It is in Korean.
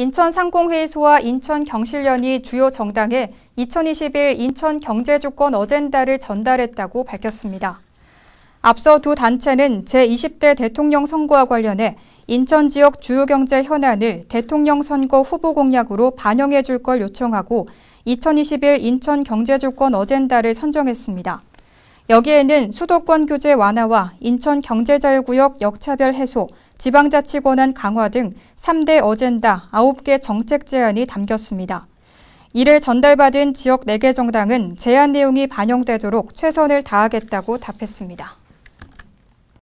인천 상공회의소와 인천 경실련이 주요 정당에 2021 인천 경제조건 어젠다를 전달했다고 밝혔습니다. 앞서 두 단체는 제20대 대통령 선거와 관련해 인천 지역 주요 경제 현안을 대통령 선거 후보 공약으로 반영해 줄걸 요청하고 2021 인천 경제조건 어젠다를 선정했습니다. 여기에는 수도권 규제 완화와 인천 경제자유구역 역차별 해소, 지방자치 권한 강화 등 3대 어젠다 9개 정책 제안이 담겼습니다. 이를 전달받은 지역 4개 정당은 제안 내용이 반영되도록 최선을 다하겠다고 답했습니다.